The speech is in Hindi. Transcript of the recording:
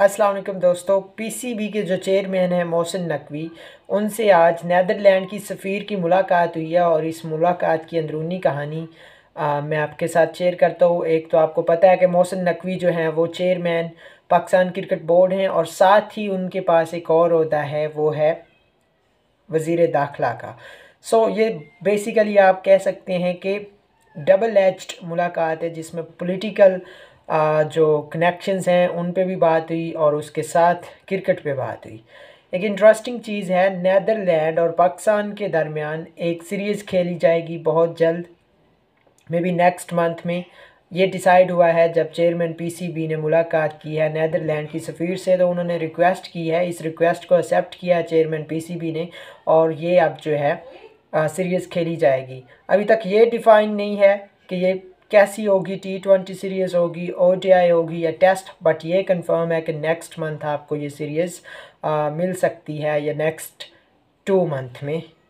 अस्सलाम वालेकुम दोस्तों पीसीबी के जो चेयरमैन हैं मोहसिन नकवी उनसे आज नैदरलैंड की सफ़ीर की मुलाकात हुई है और इस मुलाकात की अंदरूनी कहानी आ, मैं आपके साथ शेयर करता हूँ एक तो आपको पता है कि मोहसिन नकवी जो हैं वो चेयरमैन पाकिस्तान क्रिकेट बोर्ड हैं और साथ ही उनके पास एक और अहदा है वो है वज़ी दाखिला का सो ये बेसिकली आप कह सकते हैं कि डबल एच्ड मुलाकात है जिसमें पोलिटिकल जो कनेक्शंस हैं उन पे भी बात हुई और उसके साथ क्रिकेट पे बात हुई एक इंटरेस्टिंग चीज़ है नैदरलैंड और पाकिस्तान के दरमियान एक सीरीज़ खेली जाएगी बहुत जल्द मे बी नेक्स्ट मंथ में ये डिसाइड हुआ है जब चेयरमैन पीसीबी ने मुलाकात की है नैदरलैंड की सफ़ीर से तो उन्होंने रिक्वेस्ट की है इस रिक्वेस्ट को एक्सेप्ट किया है चेयरमैन पी ने और ये अब जो है सीरीज़ खेली जाएगी अभी तक ये डिफ़ाइन नहीं है कि ये कैसी होगी टी ट्वेंटी सीरीज़ होगी ओ होगी या टेस्ट बट ये कंफर्म है कि नेक्स्ट मंथ आपको ये सीरीज़ मिल सकती है या नेक्स्ट टू मंथ में